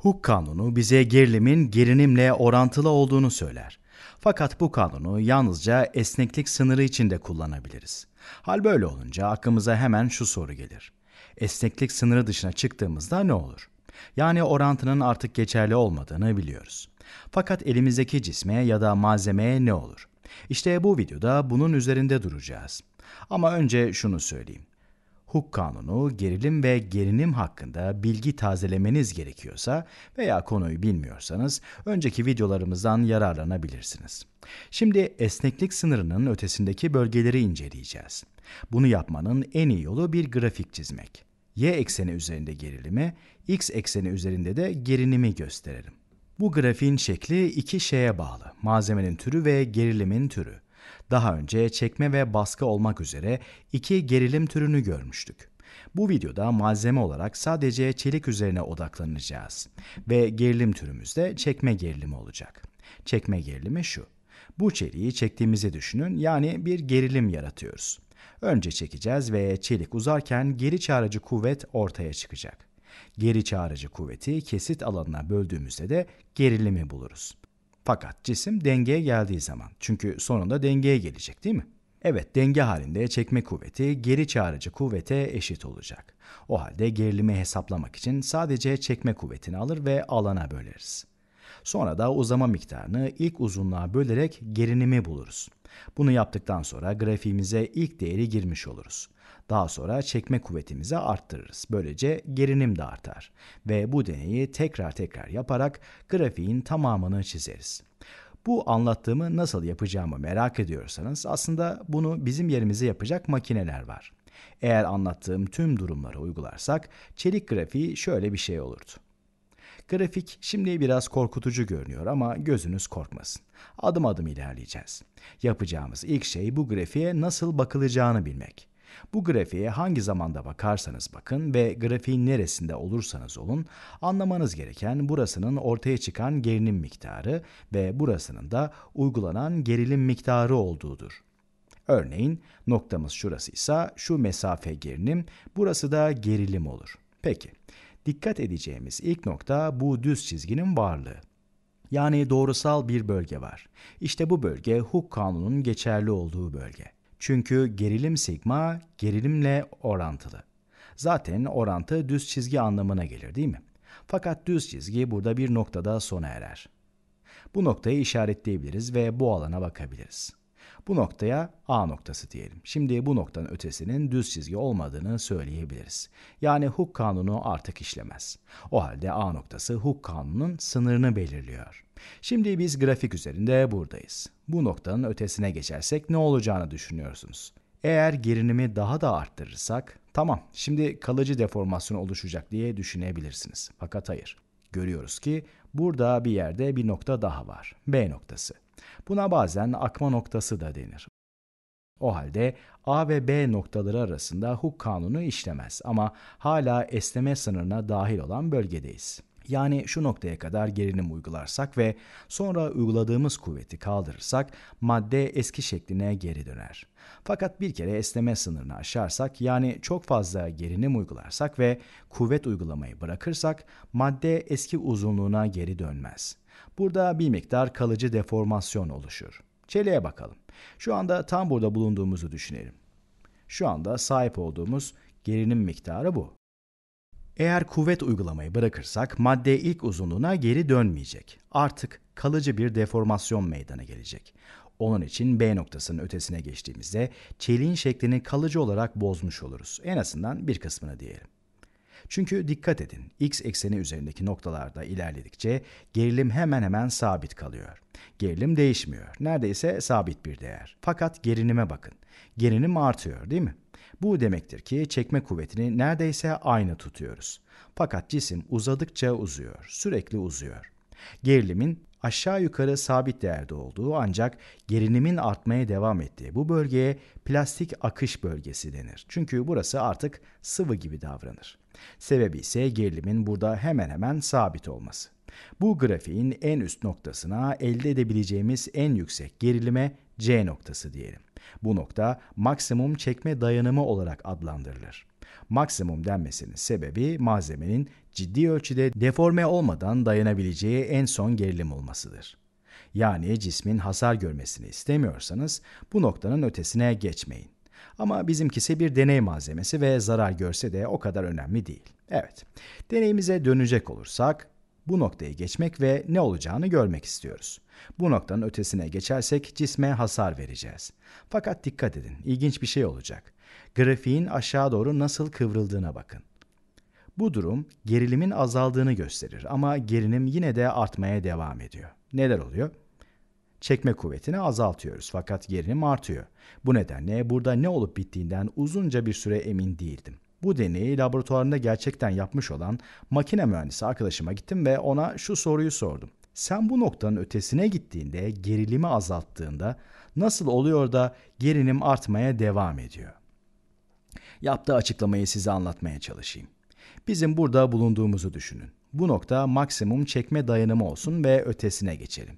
Huk kanunu bize gerilimin gerinimle orantılı olduğunu söyler. Fakat bu kanunu yalnızca esneklik sınırı içinde kullanabiliriz. Hal böyle olunca aklımıza hemen şu soru gelir. Esneklik sınırı dışına çıktığımızda ne olur? Yani orantının artık geçerli olmadığını biliyoruz. Fakat elimizdeki cisme ya da malzemeye ne olur? İşte bu videoda bunun üzerinde duracağız. Ama önce şunu söyleyeyim hukuk kanunu, gerilim ve gerinim hakkında bilgi tazelemeniz gerekiyorsa veya konuyu bilmiyorsanız önceki videolarımızdan yararlanabilirsiniz. Şimdi esneklik sınırının ötesindeki bölgeleri inceleyeceğiz. Bunu yapmanın en iyi yolu bir grafik çizmek. Y ekseni üzerinde gerilimi, X ekseni üzerinde de gerinimi gösterelim. Bu grafiğin şekli iki şeye bağlı. Malzemenin türü ve gerilimin türü. Daha önce çekme ve baskı olmak üzere iki gerilim türünü görmüştük. Bu videoda malzeme olarak sadece çelik üzerine odaklanacağız ve gerilim türümüzde çekme gerilimi olacak. Çekme gerilimi şu. Bu çeliği çektiğimizi düşünün yani bir gerilim yaratıyoruz. Önce çekeceğiz ve çelik uzarken geri çağrıcı kuvvet ortaya çıkacak. Geri çağrıcı kuvveti kesit alanına böldüğümüzde de gerilimi buluruz. Fakat cisim dengeye geldiği zaman, çünkü sonunda dengeye gelecek değil mi? Evet, denge halinde çekme kuvveti geri çağırıcı kuvvete eşit olacak. O halde gerilimi hesaplamak için sadece çekme kuvvetini alır ve alana böleriz. Sonra da uzama miktarını ilk uzunluğa bölerek gerinimi buluruz. Bunu yaptıktan sonra grafiğimize ilk değeri girmiş oluruz. Daha sonra çekme kuvvetimizi arttırırız. Böylece gerinim de artar ve bu deneyi tekrar tekrar yaparak grafiğin tamamını çizeriz. Bu anlattığımı nasıl yapacağımı merak ediyorsanız aslında bunu bizim yerimize yapacak makineler var. Eğer anlattığım tüm durumları uygularsak çelik grafiği şöyle bir şey olurdu. Grafik şimdi biraz korkutucu görünüyor ama gözünüz korkmasın. Adım adım ilerleyeceğiz. Yapacağımız ilk şey bu grafiğe nasıl bakılacağını bilmek. Bu grafiğe hangi zamanda bakarsanız bakın ve grafiğin neresinde olursanız olun, anlamanız gereken burasının ortaya çıkan gerilim miktarı ve burasının da uygulanan gerilim miktarı olduğudur. Örneğin noktamız şurasıysa şu mesafe gerilim, burası da gerilim olur. Peki, dikkat edeceğimiz ilk nokta bu düz çizginin varlığı. Yani doğrusal bir bölge var. İşte bu bölge Hook kanunun geçerli olduğu bölge. Çünkü gerilim sigma gerilimle orantılı. Zaten orantı düz çizgi anlamına gelir değil mi? Fakat düz çizgi burada bir noktada sona erer. Bu noktayı işaretleyebiliriz ve bu alana bakabiliriz. Bu noktaya A noktası diyelim. Şimdi bu noktanın ötesinin düz çizgi olmadığını söyleyebiliriz. Yani Hooke kanunu artık işlemez. O halde A noktası Hooke kanunun sınırını belirliyor. Şimdi biz grafik üzerinde buradayız. Bu noktanın ötesine geçersek ne olacağını düşünüyorsunuz? Eğer gerinimi daha da arttırırsak tamam şimdi kalıcı deformasyon oluşacak diye düşünebilirsiniz. Fakat hayır. Görüyoruz ki burada bir yerde bir nokta daha var. B noktası. Buna bazen akma noktası da denir. O halde A ve B noktaları arasında hukuk kanunu işlemez ama hala esneme sınırına dahil olan bölgedeyiz. Yani şu noktaya kadar gerilim uygularsak ve sonra uyguladığımız kuvveti kaldırırsak madde eski şekline geri döner. Fakat bir kere esneme sınırını aşarsak yani çok fazla gerilim uygularsak ve kuvvet uygulamayı bırakırsak madde eski uzunluğuna geri dönmez. Burada bir miktar kalıcı deformasyon oluşur. Çeliğe bakalım. Şu anda tam burada bulunduğumuzu düşünelim. Şu anda sahip olduğumuz gerilim miktarı bu. Eğer kuvvet uygulamayı bırakırsak madde ilk uzunluğuna geri dönmeyecek. Artık kalıcı bir deformasyon meydana gelecek. Onun için B noktasının ötesine geçtiğimizde çeliğin şeklini kalıcı olarak bozmuş oluruz. En azından bir kısmını diyelim. Çünkü dikkat edin, x ekseni üzerindeki noktalarda ilerledikçe gerilim hemen hemen sabit kalıyor. Gerilim değişmiyor. Neredeyse sabit bir değer. Fakat gerinime bakın. Gerinim artıyor, değil mi? Bu demektir ki çekme kuvvetini neredeyse aynı tutuyoruz. Fakat cisim uzadıkça uzuyor, sürekli uzuyor. Gerilimin aşağı yukarı sabit değerde olduğu ancak gerinimin artmaya devam ettiği bu bölgeye plastik akış bölgesi denir. Çünkü burası artık sıvı gibi davranır. Sebebi ise gerilimin burada hemen hemen sabit olması. Bu grafiğin en üst noktasına elde edebileceğimiz en yüksek gerilime C noktası diyelim. Bu nokta maksimum çekme dayanımı olarak adlandırılır. Maksimum denmesinin sebebi malzemenin ciddi ölçüde deforme olmadan dayanabileceği en son gerilim olmasıdır. Yani cismin hasar görmesini istemiyorsanız bu noktanın ötesine geçmeyin. Ama bizimkisi bir deney malzemesi ve zarar görse de o kadar önemli değil. Evet, deneyimize dönecek olursak bu noktayı geçmek ve ne olacağını görmek istiyoruz. Bu noktanın ötesine geçersek cisme hasar vereceğiz. Fakat dikkat edin, ilginç bir şey olacak. Grafiğin aşağı doğru nasıl kıvrıldığına bakın. Bu durum gerilimin azaldığını gösterir ama gerilim yine de artmaya devam ediyor. Neler oluyor? çekme kuvvetini azaltıyoruz fakat gerilim artıyor. Bu nedenle burada ne olup bittiğinden uzunca bir süre emin değildim. Bu deneyi laboratuvarında gerçekten yapmış olan makine mühendisi arkadaşıma gittim ve ona şu soruyu sordum. Sen bu noktanın ötesine gittiğinde gerilimi azalttığında nasıl oluyor da gerilim artmaya devam ediyor? Yaptığı açıklamayı size anlatmaya çalışayım. Bizim burada bulunduğumuzu düşünün. Bu nokta maksimum çekme dayanımı olsun ve ötesine geçelim.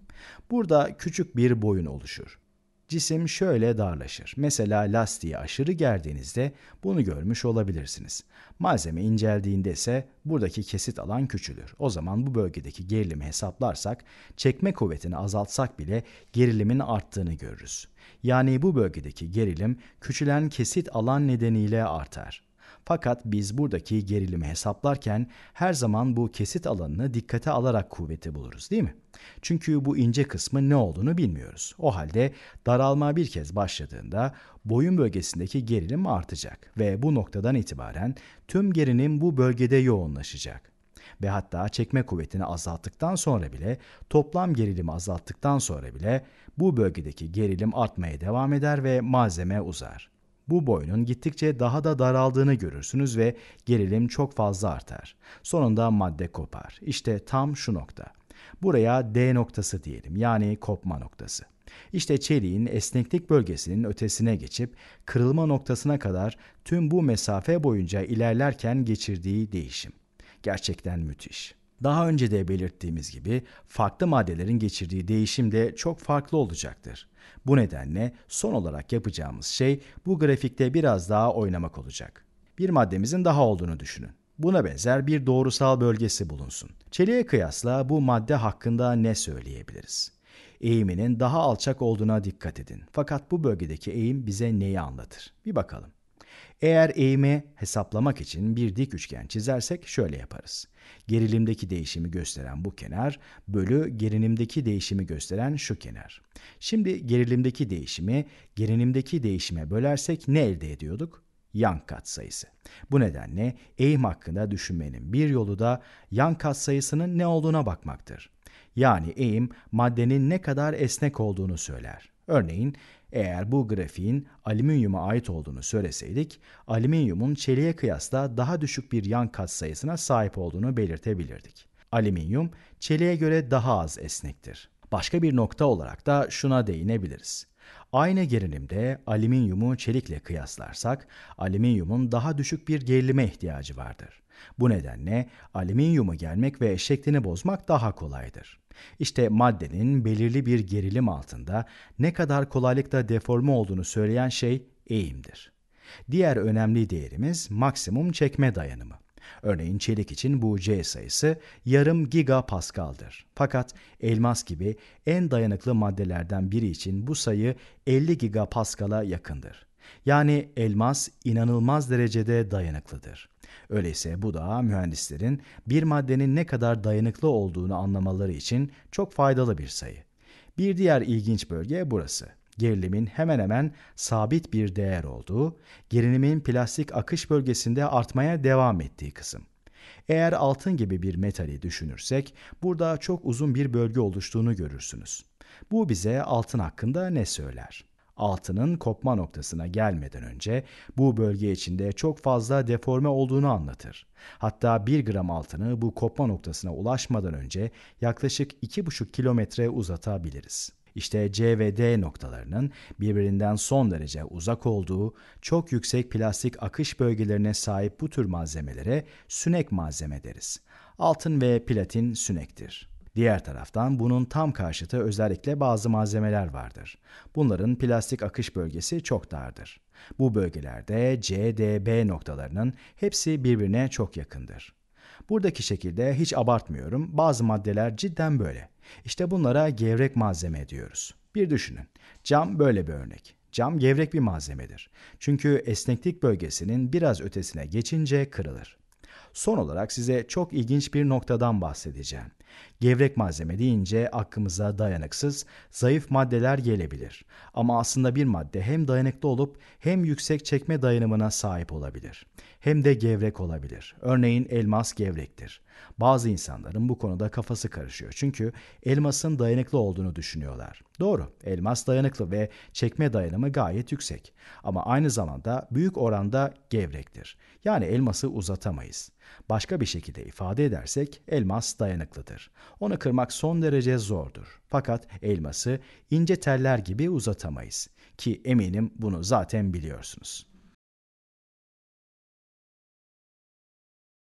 Burada küçük bir boyun oluşur. Cisim şöyle darlaşır. Mesela lastiği aşırı gerdiğinizde bunu görmüş olabilirsiniz. Malzeme inceldiğinde ise buradaki kesit alan küçülür. O zaman bu bölgedeki gerilimi hesaplarsak, çekme kuvvetini azaltsak bile gerilimin arttığını görürüz. Yani bu bölgedeki gerilim küçülen kesit alan nedeniyle artar. Fakat biz buradaki gerilimi hesaplarken her zaman bu kesit alanını dikkate alarak kuvveti buluruz değil mi? Çünkü bu ince kısmı ne olduğunu bilmiyoruz. O halde daralma bir kez başladığında boyun bölgesindeki gerilim artacak ve bu noktadan itibaren tüm gerilim bu bölgede yoğunlaşacak ve hatta çekme kuvvetini azalttıktan sonra bile toplam gerilimi azalttıktan sonra bile bu bölgedeki gerilim artmaya devam eder ve malzeme uzar bu boyunun gittikçe daha da daraldığını görürsünüz ve gerilim çok fazla artar. Sonunda madde kopar. İşte tam şu nokta. Buraya D noktası diyelim yani kopma noktası. İşte çeliğin esneklik bölgesinin ötesine geçip kırılma noktasına kadar tüm bu mesafe boyunca ilerlerken geçirdiği değişim. Gerçekten müthiş. Daha önce de belirttiğimiz gibi farklı maddelerin geçirdiği değişim de çok farklı olacaktır. Bu nedenle son olarak yapacağımız şey bu grafikte biraz daha oynamak olacak. Bir maddemizin daha olduğunu düşünün. Buna benzer bir doğrusal bölgesi bulunsun. Çeliğe kıyasla bu madde hakkında ne söyleyebiliriz? Eğiminin daha alçak olduğuna dikkat edin. Fakat bu bölgedeki eğim bize neyi anlatır? Bir bakalım. Eğer eğimi hesaplamak için bir dik üçgen çizersek şöyle yaparız. Gerilimdeki değişimi gösteren bu kenar bölü gerilimdeki değişimi gösteren şu kenar. Şimdi gerilimdeki değişimi gerilimdeki değişime bölersek ne elde ediyorduk? yan katsayısı. Bu nedenle eğim hakkında düşünmenin bir yolu da yan katsayısının ne olduğuna bakmaktır. Yani eğim maddenin ne kadar esnek olduğunu söyler. Örneğin eğer bu grafiğin alüminyuma ait olduğunu söyleseydik, alüminyumun çeliğe kıyasla daha düşük bir yan katsayısına sahip olduğunu belirtebilirdik. Alüminyum çeliğe göre daha az esnektir. Başka bir nokta olarak da şuna değinebiliriz. Aynı gerilimde alüminyumu çelikle kıyaslarsak alüminyumun daha düşük bir gerilime ihtiyacı vardır. Bu nedenle alüminyumu germek ve şeklini bozmak daha kolaydır. İşte maddenin belirli bir gerilim altında ne kadar kolaylıkla deforme olduğunu söyleyen şey eğimdir. Diğer önemli değerimiz maksimum çekme dayanımı. Örneğin çelik için bu C sayısı yarım gigapaskaldır. Fakat elmas gibi en dayanıklı maddelerden biri için bu sayı 50 gigapaskala yakındır. Yani elmas inanılmaz derecede dayanıklıdır. Öyleyse bu da mühendislerin bir maddenin ne kadar dayanıklı olduğunu anlamaları için çok faydalı bir sayı. Bir diğer ilginç bölge burası gerilimin hemen hemen sabit bir değer olduğu, gerilimin plastik akış bölgesinde artmaya devam ettiği kısım. Eğer altın gibi bir metali düşünürsek burada çok uzun bir bölge oluştuğunu görürsünüz. Bu bize altın hakkında ne söyler? altının kopma noktasına gelmeden önce bu bölge içinde çok fazla deforme olduğunu anlatır. Hatta 1 gram altını bu kopma noktasına ulaşmadan önce yaklaşık 2,5 kilometre uzatabiliriz. İşte C ve D noktalarının birbirinden son derece uzak olduğu, çok yüksek plastik akış bölgelerine sahip bu tür malzemelere sünek malzeme deriz. Altın ve platin sünektir. Diğer taraftan bunun tam karşıtı özellikle bazı malzemeler vardır. Bunların plastik akış bölgesi çok dardır. Bu bölgelerde C, D, B noktalarının hepsi birbirine çok yakındır. Buradaki şekilde hiç abartmıyorum. Bazı maddeler cidden böyle. İşte bunlara gevrek malzeme diyoruz. Bir düşünün. Cam böyle bir örnek. Cam gevrek bir malzemedir. Çünkü esneklik bölgesinin biraz ötesine geçince kırılır. Son olarak size çok ilginç bir noktadan bahsedeceğim. Gevrek malzeme deyince aklımıza dayanıksız, zayıf maddeler gelebilir. Ama aslında bir madde hem dayanıklı olup hem yüksek çekme dayanımına sahip olabilir. Hem de gevrek olabilir. Örneğin elmas gevrektir. Bazı insanların bu konuda kafası karışıyor. Çünkü elmasın dayanıklı olduğunu düşünüyorlar. Doğru, elmas dayanıklı ve çekme dayanımı gayet yüksek. Ama aynı zamanda büyük oranda gevrektir. Yani elması uzatamayız. Başka bir şekilde ifade edersek elmas dayanıklıdır vardır. Onu kırmak son derece zordur. Fakat elması ince teller gibi uzatamayız ki eminim bunu zaten biliyorsunuz.